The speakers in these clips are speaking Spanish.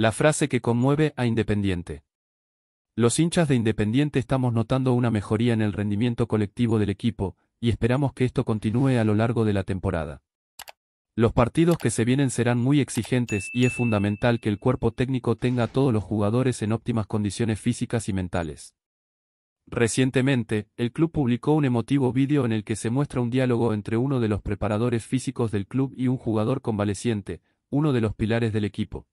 La frase que conmueve a Independiente. Los hinchas de Independiente estamos notando una mejoría en el rendimiento colectivo del equipo, y esperamos que esto continúe a lo largo de la temporada. Los partidos que se vienen serán muy exigentes y es fundamental que el cuerpo técnico tenga a todos los jugadores en óptimas condiciones físicas y mentales. Recientemente, el club publicó un emotivo vídeo en el que se muestra un diálogo entre uno de los preparadores físicos del club y un jugador convaleciente, uno de los pilares del equipo.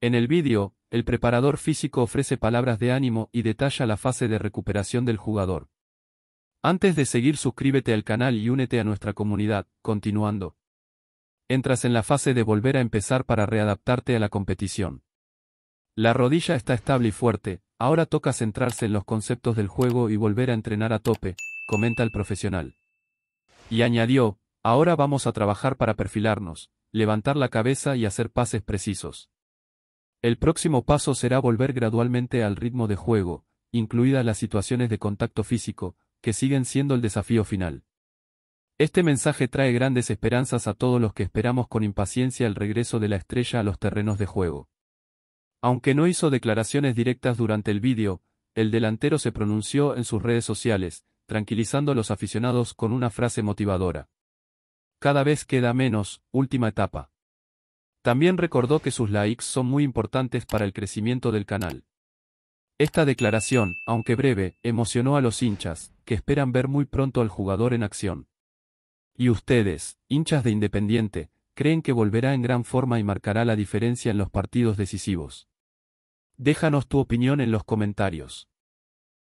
En el vídeo, el preparador físico ofrece palabras de ánimo y detalla la fase de recuperación del jugador. Antes de seguir suscríbete al canal y únete a nuestra comunidad, continuando. Entras en la fase de volver a empezar para readaptarte a la competición. La rodilla está estable y fuerte, ahora toca centrarse en los conceptos del juego y volver a entrenar a tope, comenta el profesional. Y añadió, ahora vamos a trabajar para perfilarnos, levantar la cabeza y hacer pases precisos. El próximo paso será volver gradualmente al ritmo de juego, incluidas las situaciones de contacto físico, que siguen siendo el desafío final. Este mensaje trae grandes esperanzas a todos los que esperamos con impaciencia el regreso de la estrella a los terrenos de juego. Aunque no hizo declaraciones directas durante el vídeo, el delantero se pronunció en sus redes sociales, tranquilizando a los aficionados con una frase motivadora. Cada vez queda menos, última etapa. También recordó que sus likes son muy importantes para el crecimiento del canal. Esta declaración, aunque breve, emocionó a los hinchas, que esperan ver muy pronto al jugador en acción. Y ustedes, hinchas de Independiente, creen que volverá en gran forma y marcará la diferencia en los partidos decisivos. Déjanos tu opinión en los comentarios.